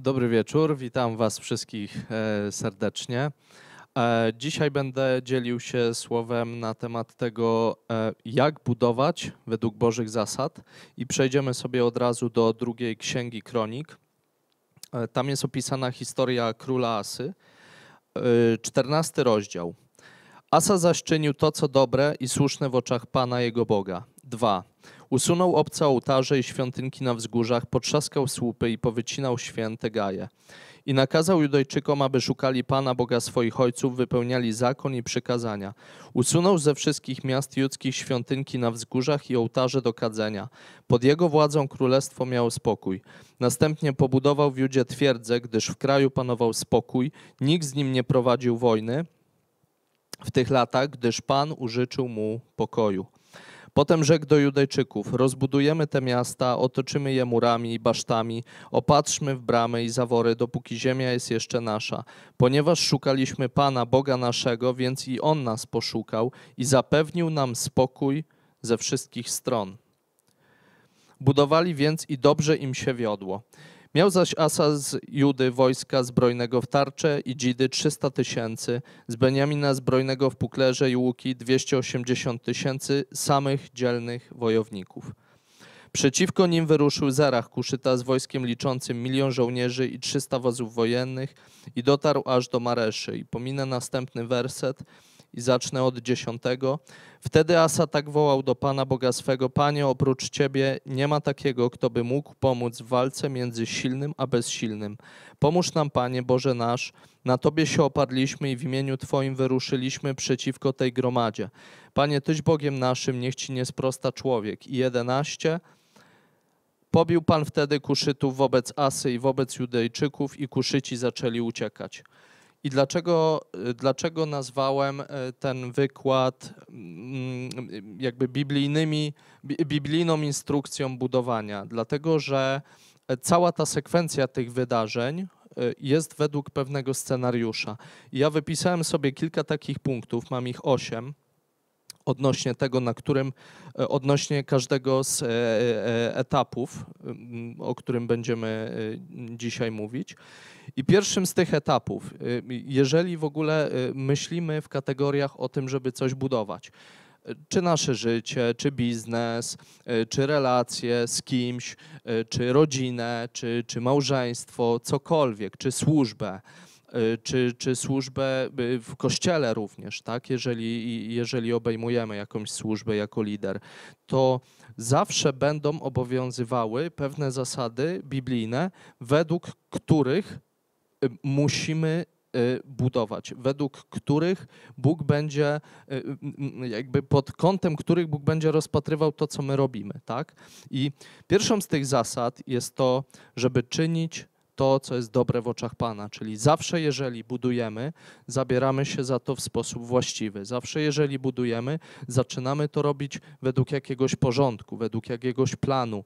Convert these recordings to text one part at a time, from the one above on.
Dobry wieczór, witam Was wszystkich e, serdecznie. E, dzisiaj będę dzielił się słowem na temat tego, e, jak budować według Bożych zasad, i przejdziemy sobie od razu do drugiej księgi kronik. Tam jest opisana historia króla Asy, 14 rozdział. Asa zaś czynił to, co dobre i słuszne w oczach Pana jego Boga 2. Usunął obce ołtarze i świątynki na wzgórzach, potrzaskał słupy i powycinał święte gaje. I nakazał Judejczykom, aby szukali Pana Boga swoich ojców, wypełniali zakon i przykazania. Usunął ze wszystkich miast judzkich świątynki na wzgórzach i ołtarze do kadzenia. Pod jego władzą królestwo miało spokój. Następnie pobudował w Judzie twierdzę, gdyż w kraju panował spokój, nikt z nim nie prowadził wojny w tych latach, gdyż Pan użyczył mu pokoju. Potem rzekł do Judejczyków: Rozbudujemy te miasta, otoczymy je murami i basztami, opatrzmy w bramy i zawory, dopóki ziemia jest jeszcze nasza. Ponieważ szukaliśmy Pana, Boga naszego, więc i On nas poszukał i zapewnił nam spokój ze wszystkich stron. Budowali więc i dobrze im się wiodło. Miał zaś Asa z Judy wojska zbrojnego w tarcze i dzidy 300 tysięcy, z Beniamina zbrojnego w puklerze i łuki 280 tysięcy samych dzielnych wojowników. Przeciwko nim wyruszył Zerach Kuszyta z wojskiem liczącym milion żołnierzy i 300 wozów wojennych i dotarł aż do Mareszy. I pominę następny werset – i zacznę od dziesiątego. Wtedy Asa tak wołał do Pana Boga swego, Panie, oprócz Ciebie nie ma takiego, kto by mógł pomóc w walce między silnym a bezsilnym. Pomóż nam, Panie Boże nasz, na Tobie się oparliśmy i w imieniu Twoim wyruszyliśmy przeciwko tej gromadzie. Panie, Tyś Bogiem naszym, niech Ci nie sprosta człowiek. I jedenaście... Pobił Pan wtedy kuszytów wobec Asy i wobec Judejczyków i kuszyci zaczęli uciekać. I dlaczego, y, dlaczego nazwałem y, ten wykład mm, jakby biblijnymi, biblijną instrukcją budowania? Dlatego, że cała ta sekwencja tych wydarzeń y, jest według pewnego scenariusza. ja wypisałem sobie kilka takich punktów, mam ich osiem odnośnie tego, na którym, odnośnie każdego z e, e, e, etapów, o którym będziemy dzisiaj mówić. I pierwszym z tych etapów, y, jeżeli w ogóle y, myślimy w kategoriach o tym, żeby coś budować, y, czy nasze życie, czy biznes, czy relacje z kimś, czy rodzinę, czy, czy małżeństwo, cokolwiek, czy służbę, czy, czy służbę w kościele również, tak? jeżeli, jeżeli obejmujemy jakąś służbę jako lider, to zawsze będą obowiązywały pewne zasady biblijne, według których musimy y, budować, według których Bóg będzie, y, y, jakby pod kątem których Bóg będzie rozpatrywał to, co my robimy, tak? I pierwszą z tych zasad jest to, żeby czynić to, co jest dobre w oczach Pana. Czyli zawsze, jeżeli budujemy, zabieramy się za to w sposób właściwy. Zawsze, jeżeli budujemy, zaczynamy to robić według jakiegoś porządku, według jakiegoś planu.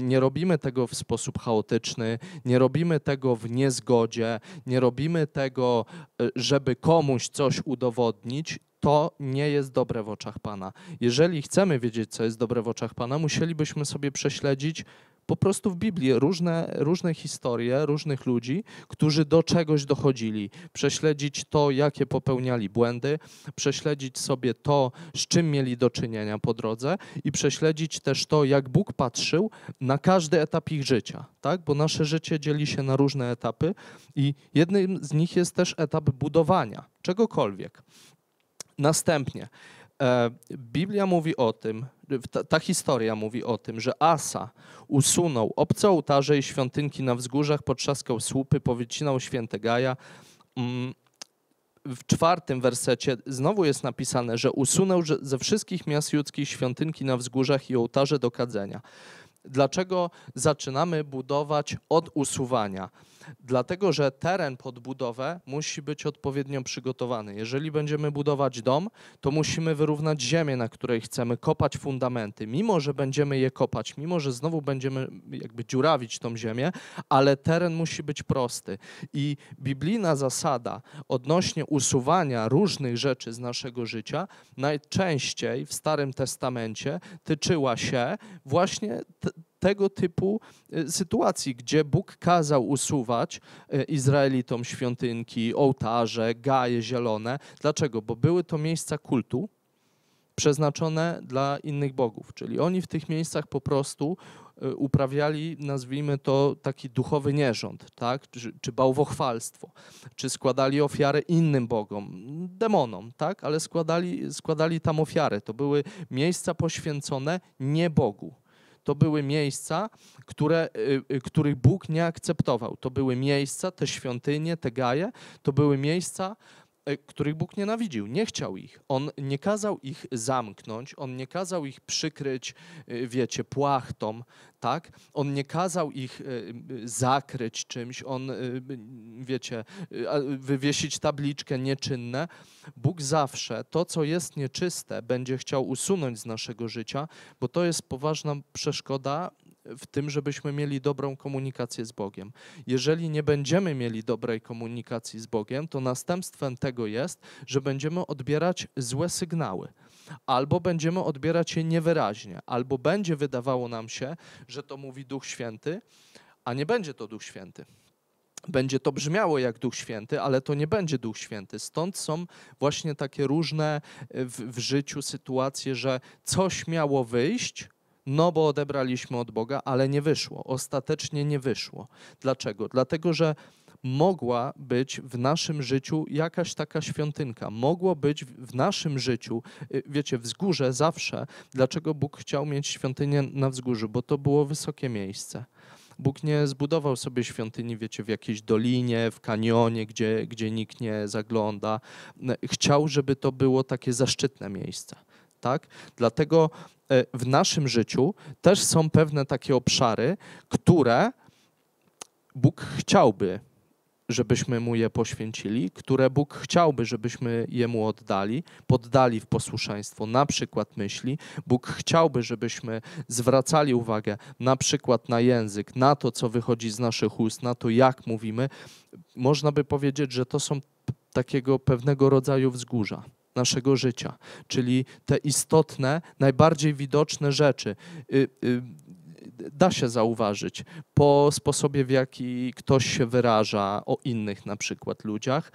Nie robimy tego w sposób chaotyczny, nie robimy tego w niezgodzie, nie robimy tego, e, żeby komuś coś udowodnić to nie jest dobre w oczach Pana. Jeżeli chcemy wiedzieć, co jest dobre w oczach Pana, musielibyśmy sobie prześledzić po prostu w Biblii różne, różne historie różnych ludzi, którzy do czegoś dochodzili. Prześledzić to, jakie popełniali błędy, prześledzić sobie to, z czym mieli do czynienia po drodze i prześledzić też to, jak Bóg patrzył na każdy etap ich życia, tak? Bo nasze życie dzieli się na różne etapy i jednym z nich jest też etap budowania czegokolwiek. Następnie e, Biblia mówi o tym, ta, ta, historia mówi o tym, że Asa usunął obce ołtarze i świątynki na wzgórzach, potrzaskał słupy, powycinał święte Gaja. Mm, w czwartym wersecie znowu jest napisane, że usunął ze wszystkich miast judzkich świątynki na wzgórzach i ołtarze do kadzenia. Dlaczego zaczynamy budować od usuwania? dlatego że teren pod budowę musi być odpowiednio przygotowany. Jeżeli będziemy budować dom, to musimy wyrównać ziemię, na której chcemy kopać fundamenty. Mimo, że będziemy je kopać, mimo, że znowu będziemy jakby dziurawić tą ziemię, ale teren musi być prosty. I biblijna zasada odnośnie usuwania różnych rzeczy z naszego życia najczęściej w Starym Testamencie tyczyła się właśnie tego typu e, sytuacji, gdzie Bóg kazał usuwać e, Izraelitom świątynki, ołtarze, gaje zielone. Dlaczego? Bo były to miejsca kultu przeznaczone dla innych bogów, czyli oni w tych miejscach po prostu e, uprawiali, nazwijmy to, taki duchowy nierząd, tak? czy, czy bałwochwalstwo, czy składali ofiary innym bogom, demonom, tak? ale składali, składali tam ofiary. To były miejsca poświęcone nie Bogu to były miejsca, które, y, y, których Bóg nie akceptował. To były miejsca, te świątynie, te gaje, to były miejsca, E, których Bóg nienawidził, nie chciał ich. On nie kazał ich zamknąć, on nie kazał ich przykryć, e, wiecie, płachtą, tak? On nie kazał ich e, zakryć czymś, on, wiecie, wywiesić tabliczkę nieczynne. Bóg zawsze to, co jest nieczyste, będzie chciał usunąć z naszego życia, bo to jest poważna przeszkoda w tym, żebyśmy mieli dobrą komunikację z Bogiem. Jeżeli nie będziemy mieli dobrej komunikacji z Bogiem, to następstwem tego jest, że będziemy odbierać złe sygnały. Albo będziemy odbierać je niewyraźnie, albo będzie wydawało nam się, że to mówi Duch Święty, a nie będzie to Duch Święty. Będzie to brzmiało jak Duch Święty, ale to nie będzie Duch Święty. Stąd są właśnie takie różne w, w życiu sytuacje, że coś miało wyjść, no bo odebraliśmy od Boga, ale nie wyszło. Ostatecznie nie wyszło. Dlaczego? Dlatego, że mogła być w naszym życiu jakaś taka świątynka, mogło być w naszym życiu, y, wiecie, wzgórze zawsze. Dlaczego Bóg chciał mieć świątynię na wzgórzu? Bo to było wysokie miejsce. Bóg nie zbudował sobie świątyni, wiecie, w jakiejś dolinie, w kanionie, gdzie, gdzie nikt nie zagląda. Chciał, żeby to było takie zaszczytne miejsce tak? Dlatego e, w naszym życiu też są pewne takie obszary, które Bóg chciałby, żebyśmy Mu je poświęcili, które Bóg chciałby, żebyśmy Jemu oddali, poddali w posłuszeństwo, na przykład myśli. Bóg chciałby, żebyśmy zwracali uwagę na przykład na język, na to, co wychodzi z naszych ust, na to, jak mówimy. Można by powiedzieć, że to są takiego pewnego rodzaju wzgórza naszego życia, czyli te istotne, najbardziej widoczne rzeczy. Y, y, da się zauważyć po sposobie, w jaki ktoś się wyraża o innych, na przykład ludziach,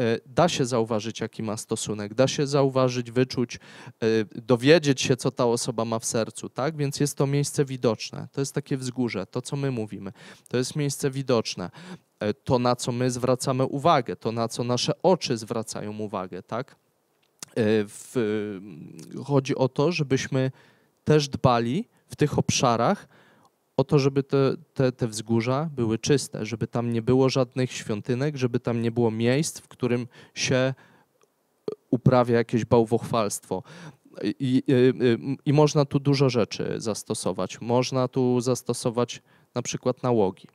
y, da się zauważyć, jaki ma stosunek, da się zauważyć, wyczuć, dowiedzieć się, co ta osoba ma w sercu, tak? Więc jest to miejsce widoczne. To jest takie wzgórze, to co my mówimy. To jest miejsce widoczne. To, na co my zwracamy uwagę, to, na co nasze oczy zwracają uwagę, tak? E, w, mm, chodzi o to, żebyśmy też dbali w tych obszarach o to, żeby te, te, te wzgórza były czyste, żeby tam nie było żadnych świątynek, żeby tam nie było miejsc, w którym się uprawia jakieś bałwochwalstwo. I, i, y, y, I, można tu dużo rzeczy zastosować. Można tu zastosować na przykład nałogi.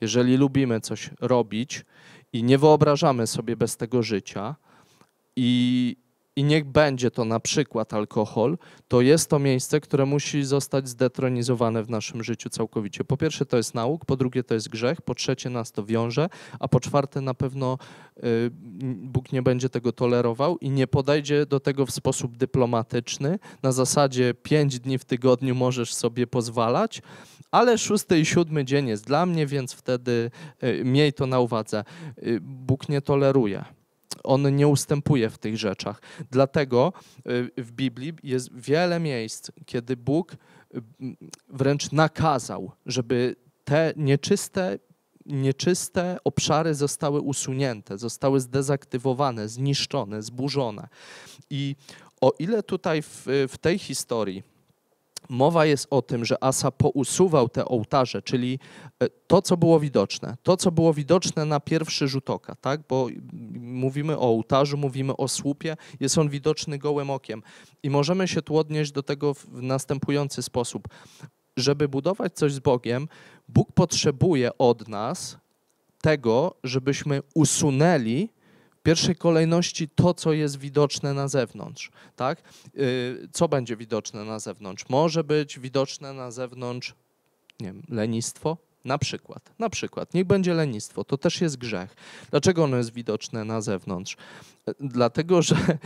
Jeżeli lubimy coś robić i nie wyobrażamy sobie bez tego życia i, i niech będzie to na przykład alkohol, to jest to miejsce, które musi zostać zdetronizowane w naszym życiu całkowicie. Po pierwsze to jest nauk, po drugie to jest grzech, po trzecie nas to wiąże, a po czwarte na pewno y, Bóg nie będzie tego tolerował i nie podejdzie do tego w sposób dyplomatyczny. Na zasadzie pięć dni w tygodniu możesz sobie pozwalać, ale szósty i siódmy dzień jest dla mnie, więc wtedy y, miej to na uwadze. Y, Bóg nie toleruje on nie ustępuje w tych rzeczach. Dlatego y, w Biblii jest wiele miejsc, kiedy Bóg y, wręcz nakazał, żeby te nieczyste nieczyste obszary zostały usunięte, zostały zdezaktywowane, zniszczone, zburzone. I o ile tutaj w, w tej historii mowa jest o tym, że Asa pousuwał te ołtarze, czyli e, to, co było widoczne, to, co było widoczne na pierwszy rzut oka, tak? bo mówimy o ołtarzu, mówimy o słupie, jest on widoczny gołym okiem. I możemy się tu odnieść do tego w następujący sposób. Żeby budować coś z Bogiem, Bóg potrzebuje od nas tego, żebyśmy usunęli pierwszej kolejności to, co jest widoczne na zewnątrz. Tak? Y, co będzie widoczne na zewnątrz? Może być widoczne na zewnątrz nie wiem, lenistwo, na przykład, na przykład, niech będzie lenistwo, to też jest grzech. Dlaczego ono jest widoczne na zewnątrz? E, dlatego, że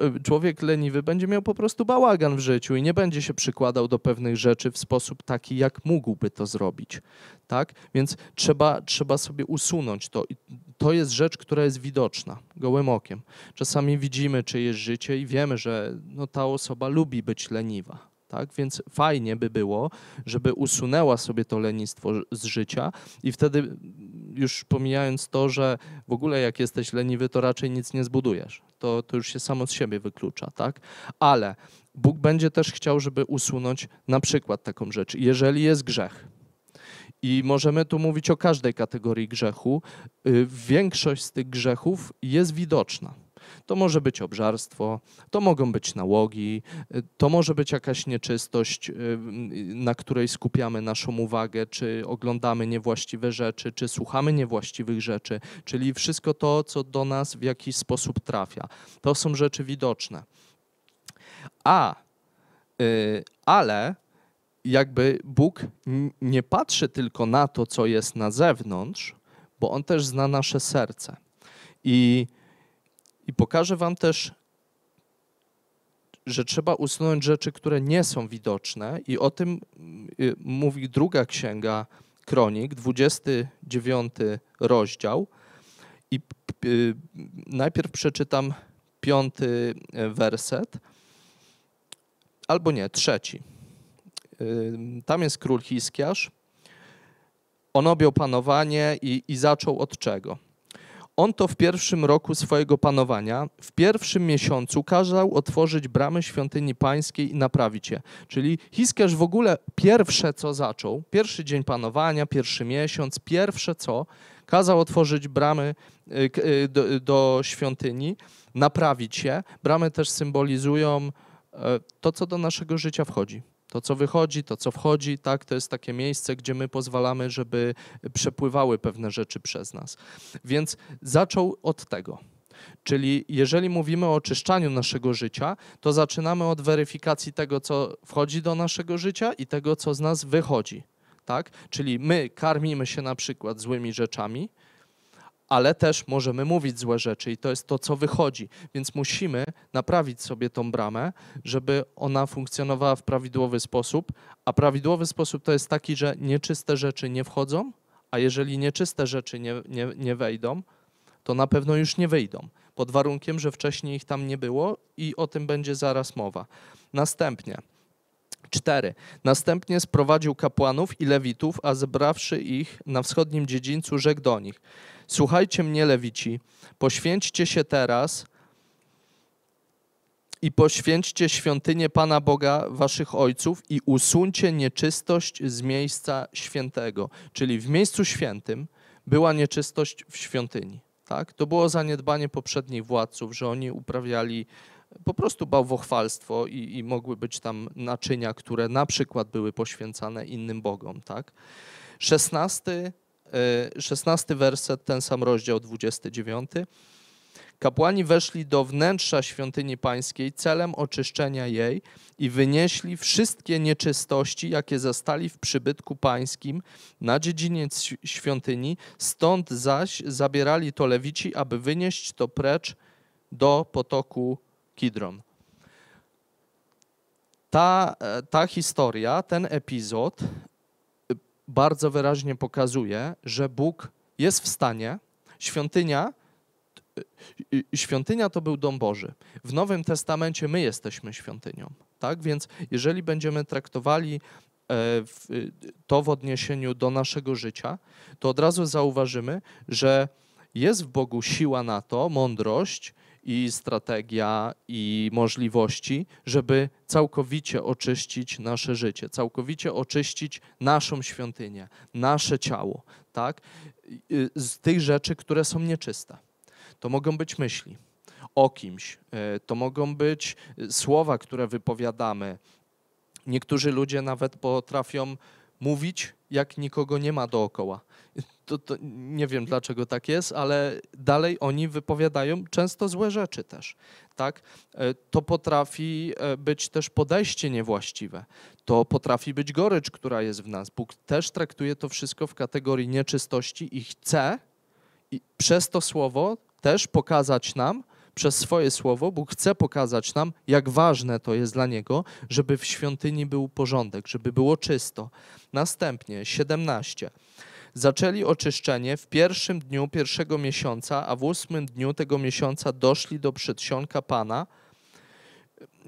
e, człowiek leniwy będzie miał po prostu bałagan w życiu i nie będzie się przykładał do pewnych rzeczy w sposób taki, jak mógłby to zrobić. Tak? Więc trzeba, trzeba sobie usunąć to. I to jest rzecz, która jest widoczna gołym okiem. Czasami widzimy czyjeś życie i wiemy, że no, ta osoba lubi być leniwa tak? Więc fajnie by było, żeby usunęła sobie to lenistwo z życia i wtedy mm, już pomijając to, że w ogóle jak jesteś leniwy, to raczej nic nie zbudujesz. To, to już się samo z siebie wyklucza, tak? Ale Bóg będzie też chciał, żeby usunąć na przykład taką rzecz, jeżeli jest grzech. I możemy tu mówić o każdej kategorii grzechu. Y, większość z tych grzechów jest widoczna to może być obżarstwo, to mogą być nałogi, y, to może być jakaś nieczystość, y, na której skupiamy naszą uwagę, czy oglądamy niewłaściwe rzeczy, czy słuchamy niewłaściwych rzeczy, czyli wszystko to, co do nas w jakiś sposób trafia. To są rzeczy widoczne. A, y, ale jakby Bóg nie patrzy tylko na to, co jest na zewnątrz, bo On też zna nasze serce. I i pokażę Wam też, że trzeba usunąć rzeczy, które nie są widoczne, i o tym y, mówi druga księga Kronik, 29 rozdział. I y, najpierw przeczytam piąty y, werset, albo nie, trzeci. Tam jest król Hiskiarz. On objął panowanie i, i zaczął od czego? On to w pierwszym roku swojego panowania, w pierwszym miesiącu kazał otworzyć bramy świątyni pańskiej i naprawić je. Czyli Hiskerz w ogóle pierwsze co zaczął, pierwszy dzień panowania, pierwszy miesiąc, pierwsze co, kazał otworzyć bramy y, y, do, do świątyni, naprawić je. Bramy też symbolizują e, to, co do naszego życia wchodzi. To, co wychodzi, to, co wchodzi, tak, to jest takie miejsce, gdzie my pozwalamy, żeby przepływały pewne rzeczy przez nas. Więc zaczął od tego. Czyli jeżeli mówimy o oczyszczaniu naszego życia, to zaczynamy od weryfikacji tego, co wchodzi do naszego życia i tego, co z nas wychodzi. Tak? Czyli my karmimy się na przykład złymi rzeczami, ale też możemy mówić złe rzeczy i to jest to, co wychodzi. Więc musimy naprawić sobie tą bramę, żeby ona funkcjonowała w prawidłowy sposób, a prawidłowy sposób to jest taki, że nieczyste rzeczy nie wchodzą, a jeżeli nieczyste rzeczy nie, nie, nie wejdą, to na pewno już nie wyjdą, pod warunkiem, że wcześniej ich tam nie było i o tym będzie zaraz mowa. Następnie. 4. Następnie sprowadził kapłanów i lewitów, a zebrawszy ich na wschodnim dziedzińcu, rzekł do nich – Słuchajcie mnie, Lewici, poświęćcie się teraz i poświęćcie świątynię Pana Boga waszych ojców i usuńcie nieczystość z miejsca świętego. Czyli w miejscu świętym była nieczystość w świątyni. Tak? To było zaniedbanie poprzednich władców, że oni uprawiali po prostu bałwochwalstwo i, i mogły być tam naczynia, które na przykład były poświęcane innym bogom. Tak? 16 16 e, werset, ten sam rozdział 29. Kapłani weszli do wnętrza świątyni pańskiej celem oczyszczenia jej i wynieśli wszystkie nieczystości, jakie zastali w przybytku pańskim na dziedziniec świątyni, stąd zaś zabierali to lewici, aby wynieść to precz do potoku Kidron. Ta, e, ta historia, ten epizod bardzo wyraźnie pokazuje, że Bóg jest w stanie, świątynia, y, y, świątynia to był dom Boży. W Nowym Testamencie my jesteśmy świątynią. Tak więc, jeżeli będziemy traktowali e, y, to w odniesieniu do naszego życia, to od razu zauważymy, że jest w Bogu siła na to, mądrość, i strategia, i możliwości, żeby całkowicie oczyścić nasze życie, całkowicie oczyścić naszą świątynię, nasze ciało, tak? Y, z tych rzeczy, które są nieczyste. To mogą być myśli o kimś, e, to mogą być y, słowa, które wypowiadamy. Niektórzy ludzie nawet potrafią mówić, jak nikogo nie ma dookoła to, to nie wiem dlaczego tak jest, ale dalej oni wypowiadają często złe rzeczy też. Tak? E, to potrafi e, być też podejście niewłaściwe. To potrafi być gorycz, która jest w nas. Bóg też traktuje to wszystko w kategorii nieczystości i chce i przez to słowo też pokazać nam, przez swoje słowo Bóg chce pokazać nam, jak ważne to jest dla Niego, żeby w świątyni był porządek, żeby było czysto. Następnie 17. Zaczęli oczyszczenie w pierwszym dniu pierwszego miesiąca, a w ósmym dniu tego miesiąca doszli do przedsionka Pana.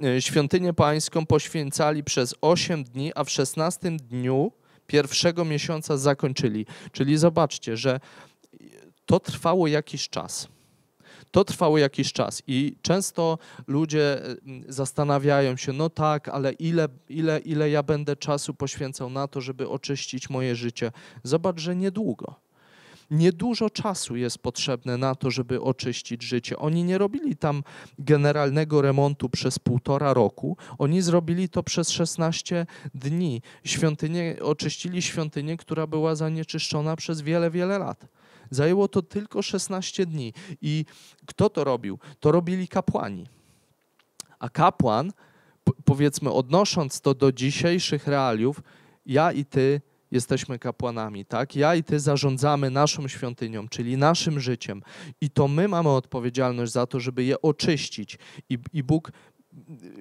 E, świątynię Pańską poświęcali przez osiem dni, a w szesnastym dniu pierwszego miesiąca zakończyli. Czyli zobaczcie, że to trwało jakiś czas. To trwało jakiś czas i często ludzie y, mm, zastanawiają się, no tak, ale ile, ile, ile ja będę czasu poświęcał na to, żeby oczyścić moje życie? Zobacz, że niedługo. Niedużo czasu jest potrzebne na to, żeby oczyścić życie. Oni nie robili tam generalnego remontu przez półtora roku, oni zrobili to przez 16 dni. Świątynię, oczyścili świątynię, która była zanieczyszczona przez wiele, wiele lat. Zajęło to tylko 16 dni. I kto to robił? To robili kapłani. A kapłan, powiedzmy, odnosząc to do dzisiejszych realiów, ja i ty jesteśmy kapłanami, tak? Ja i ty zarządzamy naszą świątynią, czyli naszym życiem. I to my mamy odpowiedzialność za to, żeby je oczyścić. I, i Bóg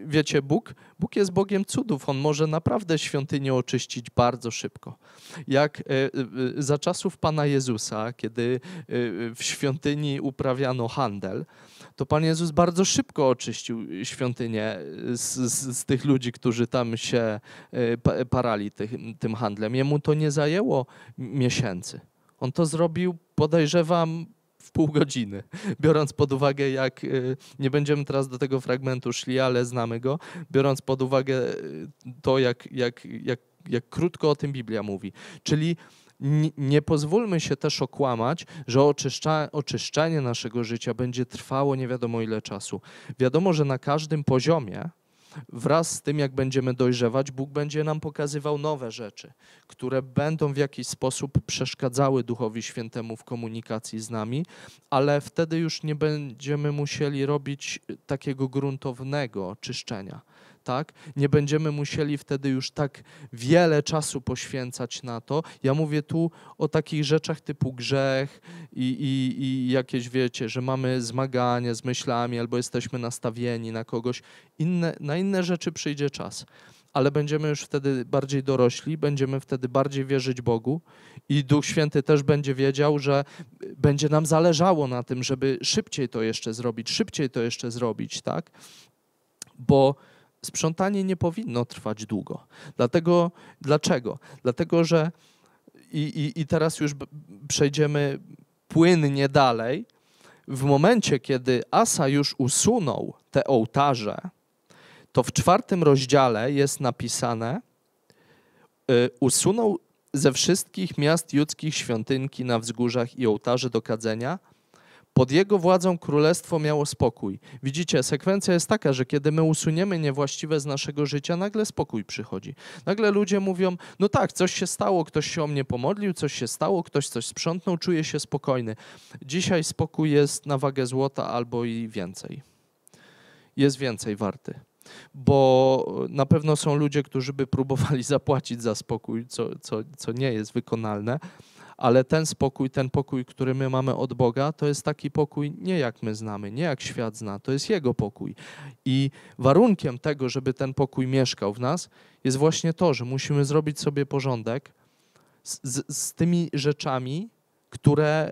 wiecie, Bóg, Bóg jest Bogiem cudów. On może naprawdę świątynię oczyścić bardzo szybko. Jak e, e, za czasów Pana Jezusa, kiedy e, w świątyni uprawiano handel, to Pan Jezus bardzo szybko oczyścił świątynię z, z, z tych ludzi, którzy tam się parali tym, tym handlem. Jemu to nie zajęło miesięcy. On to zrobił, podejrzewam, w pół godziny. Biorąc pod uwagę, jak y, nie będziemy teraz do tego fragmentu szli, ale znamy go, biorąc pod uwagę y, to, jak, jak, jak, jak krótko o tym Biblia mówi. Czyli nie pozwólmy się też okłamać, że oczyszcza, oczyszczanie naszego życia będzie trwało nie wiadomo ile czasu. Wiadomo, że na każdym poziomie wraz z tym, jak będziemy dojrzewać, Bóg będzie nam pokazywał nowe rzeczy, które będą w jakiś sposób przeszkadzały Duchowi Świętemu w komunikacji z nami, ale wtedy już nie będziemy musieli robić takiego gruntownego czyszczenia tak? Nie będziemy musieli wtedy już tak wiele czasu poświęcać na to. Ja mówię tu o takich rzeczach typu grzech i, i, i jakieś, wiecie, że mamy zmaganie z myślami albo jesteśmy nastawieni na kogoś. Inne, na inne rzeczy przyjdzie czas ale będziemy już wtedy bardziej dorośli, będziemy wtedy bardziej wierzyć Bogu i Duch Święty też będzie wiedział, że będzie nam zależało na tym, żeby szybciej to jeszcze zrobić, szybciej to jeszcze zrobić, tak? Bo sprzątanie nie powinno trwać długo. Dlatego, dlaczego? Dlatego, że i, i, i teraz już przejdziemy płynnie dalej. W momencie, kiedy Asa już usunął te ołtarze, to w czwartym rozdziale jest napisane: y, Usunął ze wszystkich miast judzkich świątynki na wzgórzach i ołtarze do kadzenia, pod jego władzą królestwo miało spokój. Widzicie, sekwencja jest taka, że kiedy my usuniemy niewłaściwe z naszego życia, nagle spokój przychodzi. Nagle ludzie mówią: No tak, coś się stało, ktoś się o mnie pomodlił, coś się stało, ktoś coś sprzątnął, czuję się spokojny. Dzisiaj spokój jest na wagę złota albo i więcej. Jest więcej warty bo na pewno są ludzie, którzy by próbowali zapłacić za spokój, co, co, co nie jest wykonalne, ale ten spokój, ten pokój, który my mamy od Boga, to jest taki pokój nie jak my znamy, nie jak świat zna, to jest Jego pokój. I warunkiem tego, żeby ten pokój mieszkał w nas, jest właśnie to, że musimy zrobić sobie porządek z, z, z tymi rzeczami, które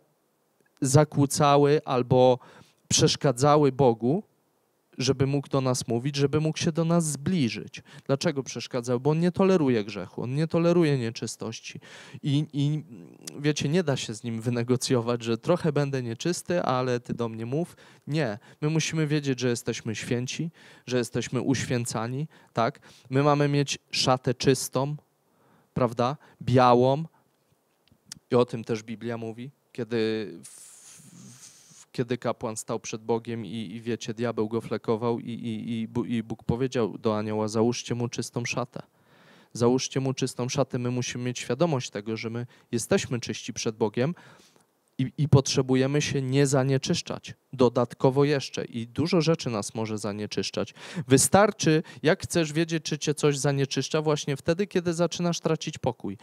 zakłócały albo przeszkadzały Bogu, żeby mógł do nas mówić, żeby mógł się do nas zbliżyć. Dlaczego przeszkadzał? Bo on nie toleruje grzechu, on nie toleruje nieczystości. I, I wiecie, nie da się z nim wynegocjować, że trochę będę nieczysty, ale ty do mnie mów. Nie. My musimy wiedzieć, że jesteśmy święci, że jesteśmy uświęcani, tak? My mamy mieć szatę czystą, prawda? Białą. I o tym też Biblia mówi, kiedy w kiedy kapłan stał przed Bogiem i, i wiecie, diabeł go flekował i, i, i, Bóg powiedział do anioła, załóżcie mu czystą szatę. Załóżcie mu czystą szatę. My musimy mieć świadomość tego, że my jesteśmy czyści przed Bogiem, i, I potrzebujemy się nie zanieczyszczać dodatkowo jeszcze. I dużo rzeczy nas może zanieczyszczać. Wystarczy, jak chcesz wiedzieć, czy cię coś zanieczyszcza, właśnie wtedy, kiedy zaczynasz tracić pokój.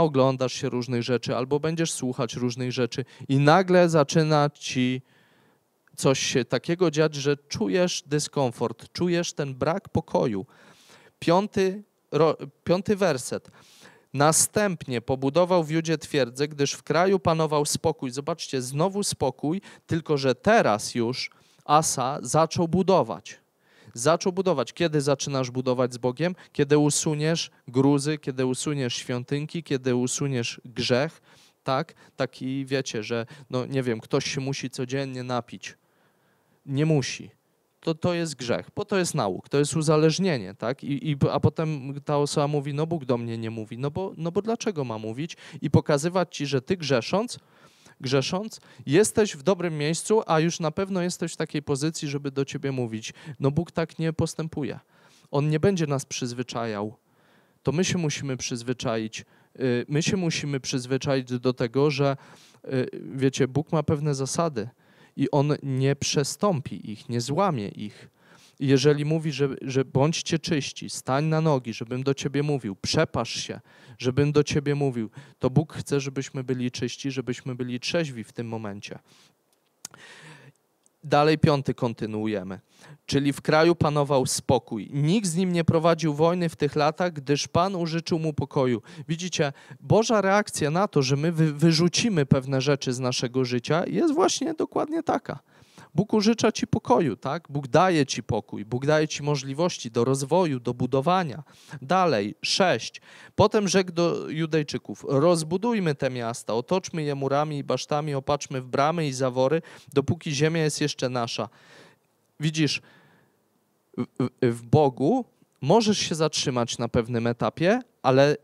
oglądasz się różnych rzeczy albo będziesz słuchać różnych rzeczy i nagle zaczyna ci coś się takiego dziać, że czujesz dyskomfort, czujesz ten brak pokoju. Piąty, ro, piąty werset. Następnie pobudował w Judzie twierdzę, gdyż w kraju panował spokój. Zobaczcie, znowu spokój, tylko że teraz już Asa zaczął budować. Zaczął budować. Kiedy zaczynasz budować z Bogiem? Kiedy usuniesz gruzy, kiedy usuniesz świątynki, kiedy usuniesz grzech, tak? Taki wiecie, że no nie wiem, ktoś się musi codziennie napić. Nie musi to, to jest grzech, bo to jest nauk, to jest uzależnienie, tak? I, i, a potem ta osoba mówi, no Bóg do mnie nie mówi, no bo, no bo dlaczego ma mówić i pokazywać ci, że ty grzesząc, grzesząc, jesteś w dobrym miejscu, a już na pewno jesteś w takiej pozycji, żeby do ciebie mówić, no Bóg tak nie postępuje. On nie będzie nas przyzwyczajał. To my się musimy przyzwyczaić, y, my się musimy przyzwyczaić do tego, że y, wiecie, Bóg ma pewne zasady, i on nie przestąpi ich, nie złamie ich. jeżeli mówi, że, że bądźcie czyści, stań na nogi, żebym do ciebie mówił, przepasz się, żebym do ciebie mówił, to Bóg chce, żebyśmy byli czyści, żebyśmy byli trzeźwi w tym momencie. Dalej piąty kontynuujemy. Czyli w kraju panował spokój. Nikt z nim nie prowadził wojny w tych latach, gdyż Pan użyczył mu pokoju. Widzicie, Boża reakcja na to, że my wyrzucimy pewne rzeczy z naszego życia, jest właśnie dokładnie taka. Bóg użycza ci pokoju, tak? Bóg daje ci pokój, Bóg daje ci możliwości do rozwoju, do budowania. Dalej, sześć. Potem rzekł do Judejczyków, rozbudujmy te miasta, otoczmy je murami i basztami, opatrzmy w bramy i zawory, dopóki ziemia jest jeszcze nasza. Widzisz, w Bogu możesz się zatrzymać na pewnym etapie, ale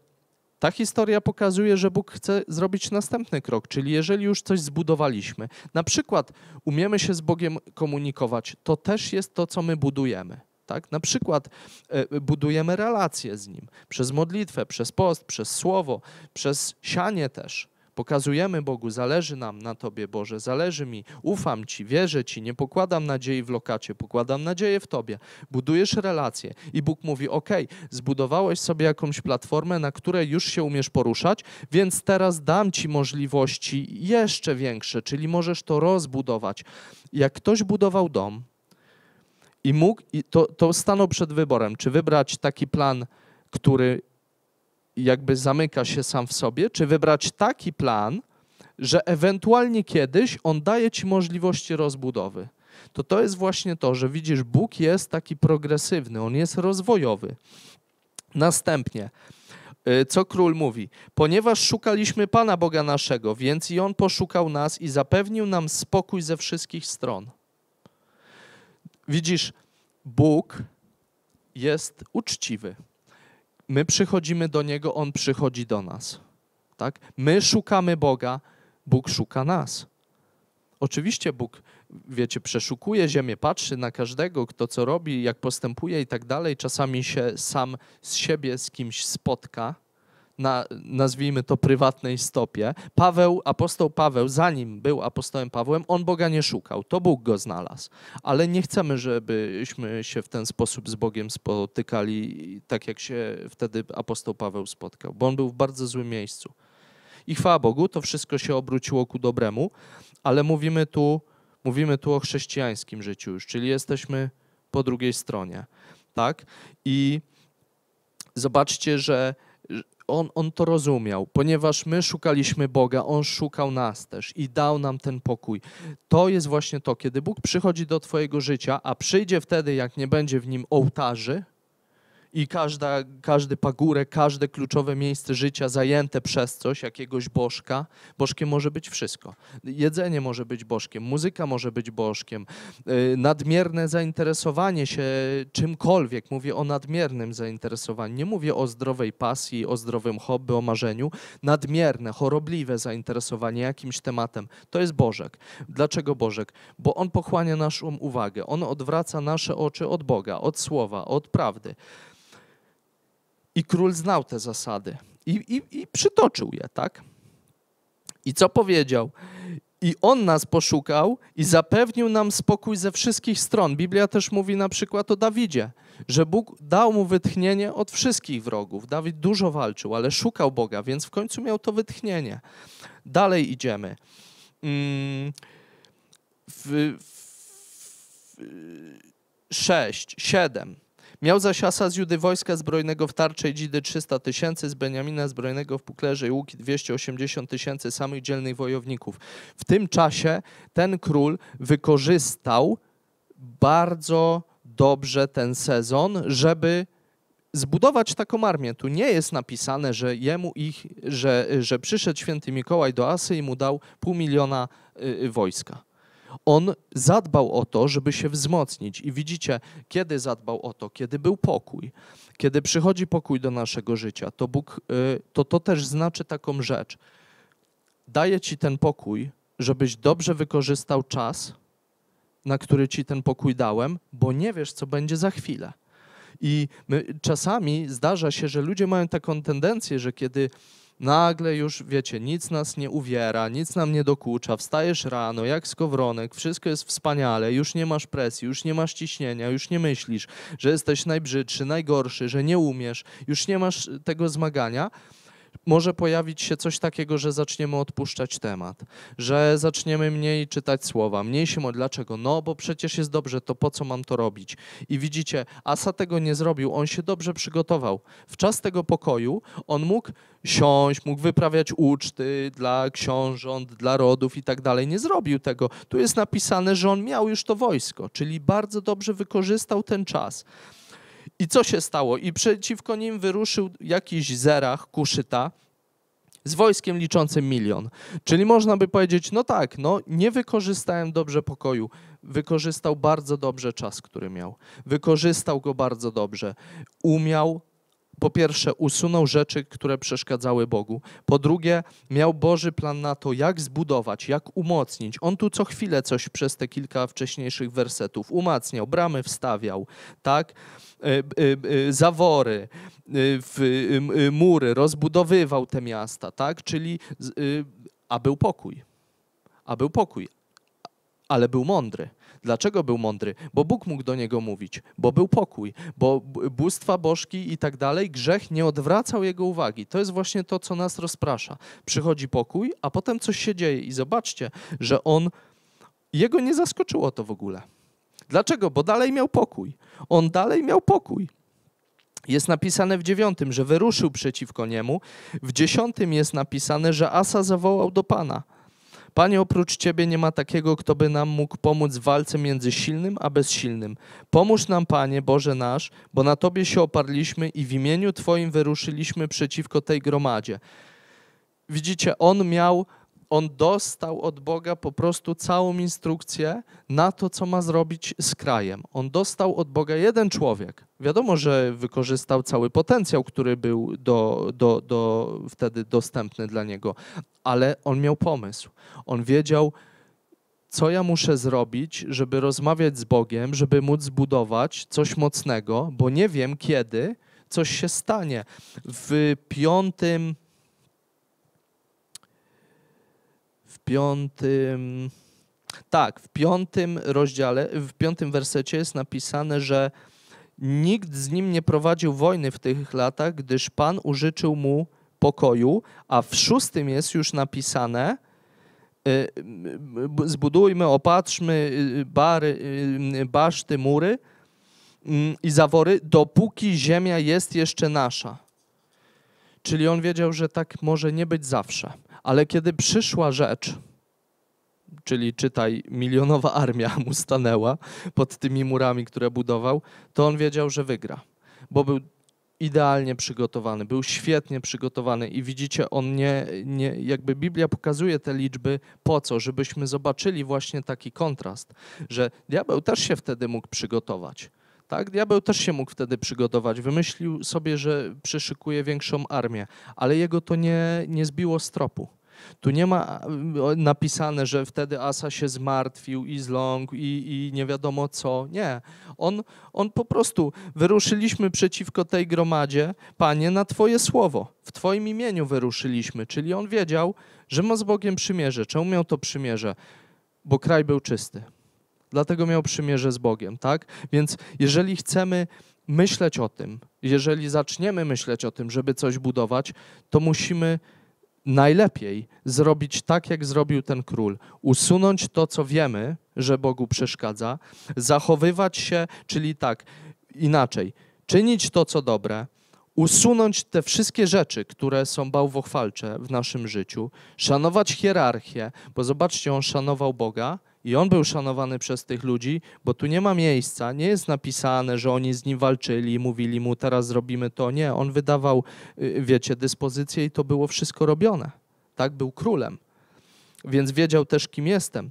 ta historia pokazuje, że Bóg chce zrobić następny krok, czyli jeżeli już coś zbudowaliśmy, na przykład umiemy się z Bogiem komunikować, to też jest to, co my budujemy. Tak? Na przykład e, budujemy relacje z Nim przez modlitwę, przez post, przez słowo, przez sianie też. Pokazujemy Bogu, zależy nam na Tobie, Boże, zależy mi, ufam Ci, wierzę Ci, nie pokładam nadziei w lokacie, pokładam nadzieję w Tobie. Budujesz relacje i Bóg mówi: OK, zbudowałeś sobie jakąś platformę, na której już się umiesz poruszać, więc teraz dam Ci możliwości jeszcze większe, czyli możesz to rozbudować. Jak ktoś budował dom i mógł, to, to stanął przed wyborem, czy wybrać taki plan, który jakby zamyka się sam w sobie, czy wybrać taki plan, że ewentualnie kiedyś on daje ci możliwości rozbudowy. To to jest właśnie to, że widzisz, Bóg jest taki progresywny, on jest rozwojowy. Następnie, y, co król mówi? Ponieważ szukaliśmy Pana Boga naszego, więc i on poszukał nas i zapewnił nam spokój ze wszystkich stron. Widzisz, Bóg jest uczciwy my przychodzimy do Niego, On przychodzi do nas. Tak? My szukamy Boga, Bóg szuka nas. Oczywiście Bóg, wiecie, przeszukuje ziemię, patrzy na każdego, kto co robi, jak postępuje i tak dalej. Czasami się sam z siebie z kimś spotka, na, nazwijmy to, prywatnej stopie. Paweł, apostoł Paweł, zanim był apostołem Pawłem, on Boga nie szukał, to Bóg go znalazł. Ale nie chcemy, żebyśmy się w ten sposób z Bogiem spotykali, tak jak się wtedy apostoł Paweł spotkał, bo on był w bardzo złym miejscu. I chwała Bogu, to wszystko się obróciło ku dobremu, ale mówimy tu, mówimy tu o chrześcijańskim życiu już, czyli jesteśmy po drugiej stronie, tak? I zobaczcie, że on, on to rozumiał, ponieważ my szukaliśmy Boga, On szukał nas też i dał nam ten pokój. To jest właśnie to, kiedy Bóg przychodzi do Twojego życia, a przyjdzie wtedy, jak nie będzie w nim ołtarzy, i każda, każdy pagórek, każde kluczowe miejsce życia zajęte przez coś, jakiegoś bożka. Bożkiem może być wszystko. Jedzenie może być bożkiem, muzyka może być bożkiem, y, nadmierne zainteresowanie się czymkolwiek. Mówię o nadmiernym zainteresowaniu. Nie mówię o zdrowej pasji, o zdrowym hobby, o marzeniu. Nadmierne, chorobliwe zainteresowanie jakimś tematem to jest Bożek. Dlaczego Bożek? Bo on pochłania naszą uwagę, on odwraca nasze oczy od Boga, od słowa, od prawdy. I król znał te zasady i, i, i przytoczył je, tak? I co powiedział? I on nas poszukał i zapewnił nam spokój ze wszystkich stron. Biblia też mówi na przykład o Dawidzie, że Bóg dał mu wytchnienie od wszystkich wrogów. Dawid dużo walczył, ale szukał Boga, więc w końcu miał to wytchnienie. Dalej idziemy. Mm, w, w, w, 6, 7. Miał zaś asa z Judy wojska zbrojnego w tarczej dzidy 300 tysięcy, z Beniamina zbrojnego w puklerze i łuki 280 tysięcy samych dzielnych wojowników. W tym czasie ten król wykorzystał bardzo dobrze ten sezon, żeby zbudować taką armię. Tu nie jest napisane, że jemu ich, że, że przyszedł święty Mikołaj do Asy i mu dał pół miliona y, y wojska on zadbał o to, żeby się wzmocnić. I widzicie, kiedy zadbał o to? Kiedy był pokój. Kiedy przychodzi pokój do naszego życia, to Bóg, y, to, to też znaczy taką rzecz. Daje ci ten pokój, żebyś dobrze wykorzystał czas, na który ci ten pokój dałem, bo nie wiesz, co będzie za chwilę. I my, czasami zdarza się, że ludzie mają taką tendencję, że kiedy Nagle już, wiecie, nic nas nie uwiera, nic nam nie dokucza, wstajesz rano, jak skowronek, wszystko jest wspaniale, już nie masz presji, już nie masz ciśnienia, już nie myślisz, że jesteś najbrzydszy, najgorszy, że nie umiesz, już nie masz tego zmagania – może pojawić się coś takiego, że zaczniemy odpuszczać temat, że zaczniemy mniej czytać słowa, mniej się modlić. Dlaczego? No, bo przecież jest dobrze, to po co mam to robić? I widzicie, Asa tego nie zrobił, on się dobrze przygotował. W czas tego pokoju on mógł siąść, mógł wyprawiać uczty dla książąt, dla rodów i tak dalej. Nie zrobił tego. Tu jest napisane, że on miał już to wojsko, czyli bardzo dobrze wykorzystał ten czas. I co się stało? I przeciwko nim wyruszył jakiś zerach kuszyta z wojskiem liczącym milion. Czyli można by powiedzieć, no tak, no nie wykorzystałem dobrze pokoju. Wykorzystał bardzo dobrze czas, który miał. Wykorzystał go bardzo dobrze. Umiał po pierwsze, usunął rzeczy, które przeszkadzały Bogu. Po drugie, miał Boży plan na to, jak zbudować, jak umocnić. On tu co chwilę coś przez te kilka wcześniejszych wersetów umacniał, bramy wstawiał, tak? Y, y, y, zawory, mury, rozbudowywał te miasta, tak? Czyli, a był pokój. A był pokój, ale był mądry Dlaczego był mądry? Bo Bóg mógł do niego mówić, bo był pokój, bo bóstwa bożki i tak dalej, grzech nie odwracał jego uwagi. To jest właśnie to, co nas rozprasza. Przychodzi pokój, a potem coś się dzieje i zobaczcie, że on, jego nie zaskoczyło to w ogóle. Dlaczego? Bo dalej miał pokój. On dalej miał pokój. Jest napisane w dziewiątym, że wyruszył przeciwko niemu. W dziesiątym jest napisane, że Asa zawołał do Pana – Panie, oprócz Ciebie nie ma takiego, kto by nam mógł pomóc w walce między silnym a bezsilnym. Pomóż nam, Panie, Boże nasz, bo na Tobie się oparliśmy i w imieniu Twoim wyruszyliśmy przeciwko tej gromadzie. Widzicie, on miał on dostał od Boga po prostu całą instrukcję na to, co ma zrobić z krajem. On dostał od Boga jeden człowiek. Wiadomo, że wykorzystał cały potencjał, który był do, do, do wtedy dostępny dla niego, ale on miał pomysł. On wiedział, co ja muszę zrobić, żeby rozmawiać z Bogiem, żeby móc zbudować coś mocnego, bo nie wiem kiedy coś się stanie. W piątym piątym. Tak, w piątym rozdziale, w piątym wersecie jest napisane, że nikt z nim nie prowadził wojny w tych latach, gdyż Pan użyczył mu pokoju, a w szóstym jest już napisane, y, y, zbudujmy, opatrzmy y, bary, baszty, mury mm, i zawory, dopóki ziemia jest jeszcze nasza. Czyli on wiedział, że tak może nie być zawsze ale kiedy przyszła rzecz, czyli czytaj, milionowa armia mu stanęła pod tymi murami, które budował, to on wiedział, że wygra, bo był idealnie przygotowany, był świetnie przygotowany i widzicie, on nie, nie, jakby Biblia pokazuje te liczby po co, żebyśmy zobaczyli właśnie taki kontrast, że diabeł też się wtedy mógł przygotować. Tak? Diabeł też się mógł wtedy przygotować. Wymyślił sobie, że przyszykuje większą armię, ale jego to nie, nie zbiło z tropu. Tu nie ma napisane, że wtedy Asa się zmartwił i zląkł i, i nie wiadomo co. Nie. On, on po prostu wyruszyliśmy przeciwko tej gromadzie, panie, na Twoje słowo. W Twoim imieniu wyruszyliśmy. Czyli on wiedział, że ma z Bogiem przymierze. Czemu miał to przymierze? Bo kraj był czysty dlatego miał przymierze z Bogiem, tak? Więc jeżeli chcemy myśleć o tym, jeżeli zaczniemy myśleć o tym, żeby coś budować, to musimy najlepiej zrobić tak, jak zrobił ten król. Usunąć to, co wiemy, że Bogu przeszkadza, zachowywać się, czyli tak, inaczej, czynić to, co dobre, usunąć te wszystkie rzeczy, które są bałwochwalcze w naszym życiu, szanować hierarchię, bo zobaczcie, on szanował Boga, i on był szanowany przez tych ludzi, bo tu nie ma miejsca, nie jest napisane, że oni z nim walczyli, mówili mu teraz zrobimy to. Nie, on wydawał, y, wiecie, dyspozycję i to było wszystko robione. Tak, był królem. Więc wiedział też, kim jestem.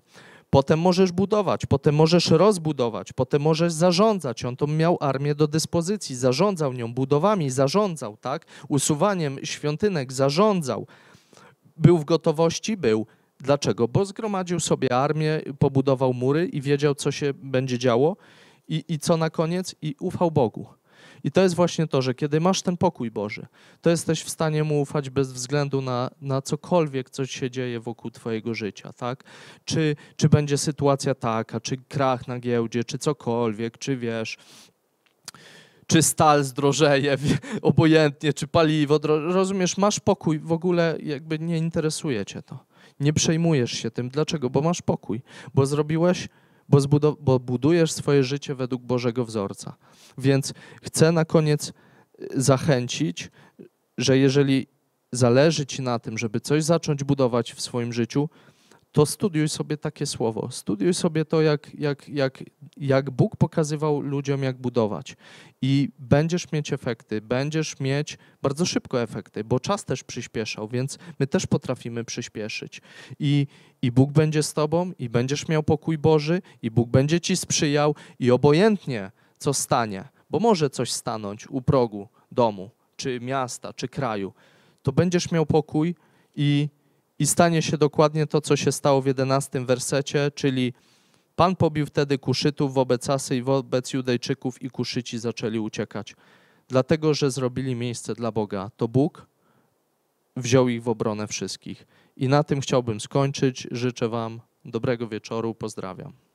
Potem możesz budować, potem możesz rozbudować, potem możesz zarządzać. On to miał armię do dyspozycji, zarządzał nią budowami, zarządzał, tak? Usuwaniem świątynek, zarządzał. Był w gotowości? Był. Dlaczego? Bo zgromadził sobie armię, pobudował mury i wiedział, co się będzie działo i, i co na koniec, i ufał Bogu. I to jest właśnie to, że kiedy masz ten pokój Boży, to jesteś w stanie mu ufać bez względu na, na cokolwiek, co się dzieje wokół Twojego życia, tak? Czy, czy będzie sytuacja taka, czy krach na giełdzie, czy cokolwiek, czy wiesz, czy stal zdrożeje, obojętnie, czy paliwo, rozumiesz, masz pokój, w ogóle jakby nie interesuje Cię to. Nie przejmujesz się tym. Dlaczego? Bo masz pokój, bo zrobiłeś, bo, bo budujesz swoje życie według Bożego wzorca. Więc chcę na koniec y, zachęcić, że jeżeli zależy ci na tym, żeby coś zacząć budować w swoim życiu, to studiuj sobie takie słowo. Studiuj sobie to, jak, jak, jak, jak Bóg pokazywał ludziom, jak budować. I będziesz mieć efekty, będziesz mieć bardzo szybko efekty, bo czas też przyspieszał, więc my też potrafimy przyspieszyć. I, I Bóg będzie z tobą, i będziesz miał pokój Boży, i Bóg będzie ci sprzyjał, i obojętnie, co stanie, bo może coś stanąć u progu domu, czy miasta, czy kraju, to będziesz miał pokój i i stanie się dokładnie to, co się stało w jedenastym wersecie, czyli Pan pobił wtedy Kuszytów wobec Asy i wobec Judejczyków i Kuszyci zaczęli uciekać, dlatego że zrobili miejsce dla Boga. To Bóg wziął ich w obronę wszystkich. I na tym chciałbym skończyć. Życzę Wam dobrego wieczoru. Pozdrawiam.